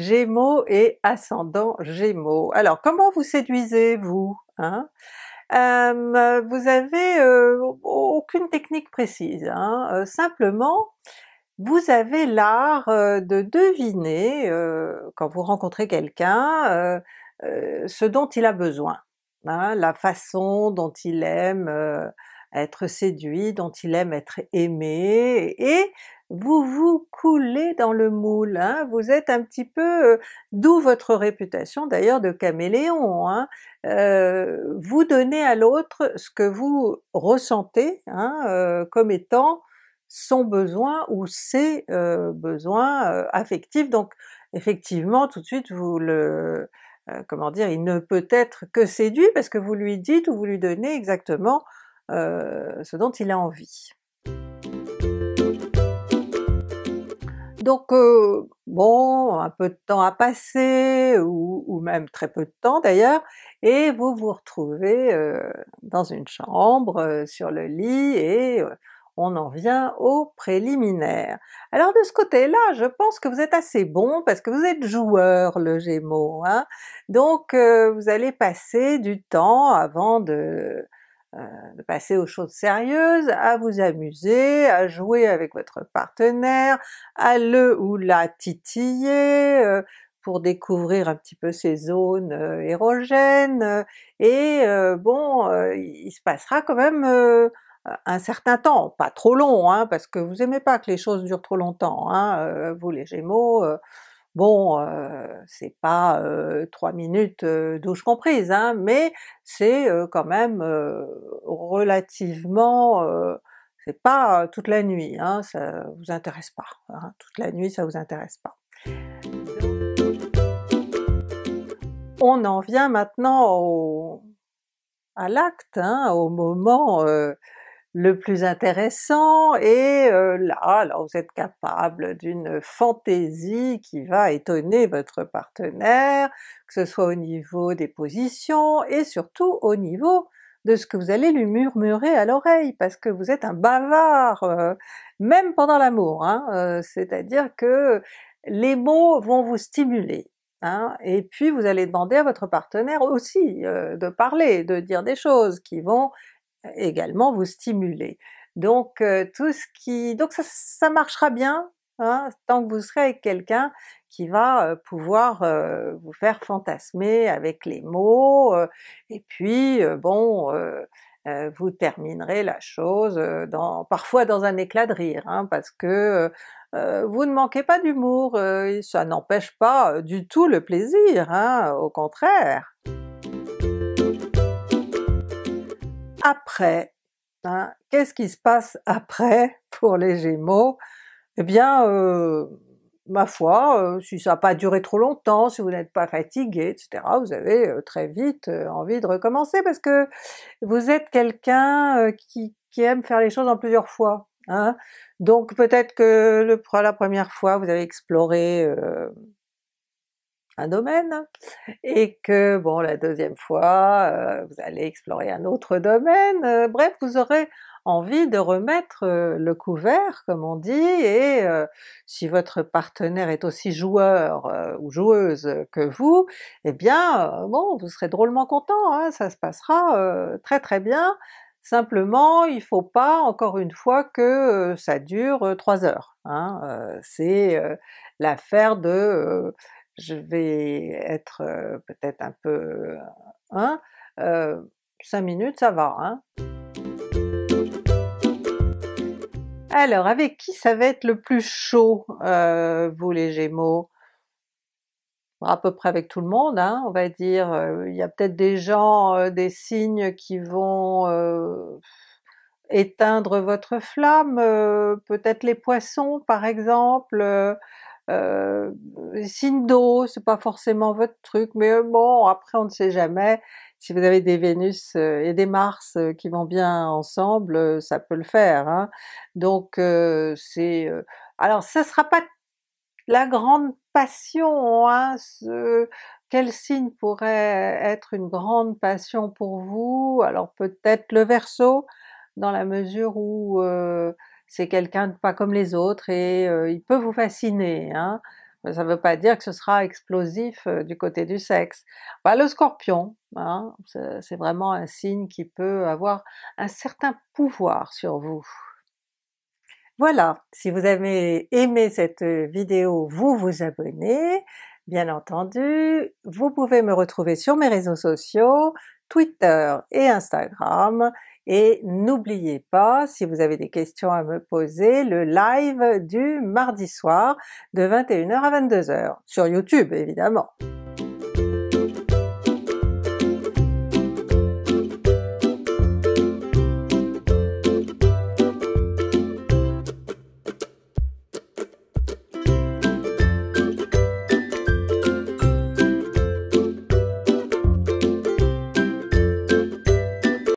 Gémeaux et ascendant Gémeaux. Alors comment vous séduisez vous? Hein euh, vous avez euh, aucune technique précise, hein. euh, simplement vous avez l'art de deviner, quand vous rencontrez quelqu'un, ce dont il a besoin, hein, la façon dont il aime être séduit, dont il aime être aimé, et vous vous coulez dans le moule, hein. vous êtes un petit peu, euh, d'où votre réputation d'ailleurs de caméléon, hein. euh, vous donnez à l'autre ce que vous ressentez hein, euh, comme étant son besoin ou ses besoins affectifs, donc effectivement tout de suite vous le, comment dire, il ne peut être que séduit parce que vous lui dites ou vous lui donnez exactement ce dont il a envie. Donc euh, bon, un peu de temps à passer, ou, même très peu de temps d'ailleurs, et vous vous retrouvez euh, dans une chambre, euh, sur le lit, et on en vient au préliminaire. Alors de ce côté-là, je pense que vous êtes assez bon parce que vous êtes joueur le Gémeaux, hein. donc vous allez passer du temps avant de euh, de passer aux choses sérieuses, à vous amuser, à jouer avec votre partenaire, à le ou la titiller, euh, pour découvrir un petit peu ces zones euh, érogènes, et bon, il se passera quand même un certain temps, pas trop long, hein, parce que vous aimez pas que les choses durent trop longtemps, hein, vous les Gémeaux, Bon, euh, c'est pas euh, trois minutes euh, douche comprise, hein, mais c'est quand même relativement c'est pas toute la nuit, hein, ça vous intéresse pas. Hein, toute la nuit, ça vous intéresse pas. On en vient maintenant au, à l'acte, hein, au moment le plus intéressant, et euh, là, alors vous êtes capable d'une fantaisie qui va étonner votre partenaire, que ce soit au niveau des positions et surtout au niveau de ce que vous allez lui murmurer à l'oreille, parce que vous êtes un bavard, euh, même pendant l'amour, hein, euh, c'est-à-dire que les mots vont vous stimuler. Hein, et puis vous allez demander à votre partenaire aussi de parler, de dire des choses qui vont également vous stimuler. Donc euh, tout ce qui... donc ça, marchera bien hein, tant que vous serez avec quelqu'un qui va euh, pouvoir euh, vous faire fantasmer avec les mots, et puis bon, vous terminerez la chose parfois dans un éclat de rire, hein, parce que vous ne manquez pas d'humour, ça n'empêche pas du tout le plaisir, hein, au contraire! Après, hein, qu'est-ce qui se passe après pour les Gémeaux Eh bien, euh, ma foi, euh, si ça n'a pas duré trop longtemps, si vous n'êtes pas fatigué, etc., vous avez euh, très vite envie de recommencer parce que vous êtes quelqu'un qui, aime faire les choses en plusieurs fois. Hein. Donc peut-être que la première fois vous avez exploré un domaine et que bon la deuxième fois euh, vous allez explorer un autre domaine, euh, bref vous aurez envie de remettre euh, le couvert comme on dit et si votre partenaire est aussi joueur ou joueuse que vous, eh bien bon vous serez drôlement content, hein, ça se passera très très bien, simplement il faut pas encore une fois que ça dure trois heures, hein. c'est l'affaire de je vais être euh, peut-être un peu... 5 hein, euh, minutes ça va hein. Alors avec qui ça va être le plus chaud euh, vous les Gémeaux? À peu près avec tout le monde hein, on va dire, il y a peut-être des gens, des signes qui vont éteindre votre flamme, peut-être les Poissons par exemple, euh, signe d'eau, c'est pas forcément votre truc, mais euh, bon, après on ne sait jamais, si vous avez des Vénus euh, et des Mars euh, qui vont bien ensemble, ça peut le faire. Hein. Donc c'est... alors ça sera pas la grande passion, hein, ce... quel signe pourrait être une grande passion pour vous? Alors peut-être le Verseau, dans la mesure où c'est quelqu'un de pas comme les autres et euh, il peut vous fasciner, hein. ça ne veut pas dire que ce sera explosif euh, du côté du sexe. Bah, le scorpion, hein, c'est vraiment un signe qui peut avoir un certain pouvoir sur vous. Voilà, si vous avez aimé cette vidéo, vous vous abonnez, bien entendu, vous pouvez me retrouver sur mes réseaux sociaux, Twitter et Instagram, et n'oubliez pas, si vous avez des questions à me poser, le live du mardi soir de 21h à 22h, sur YouTube évidemment.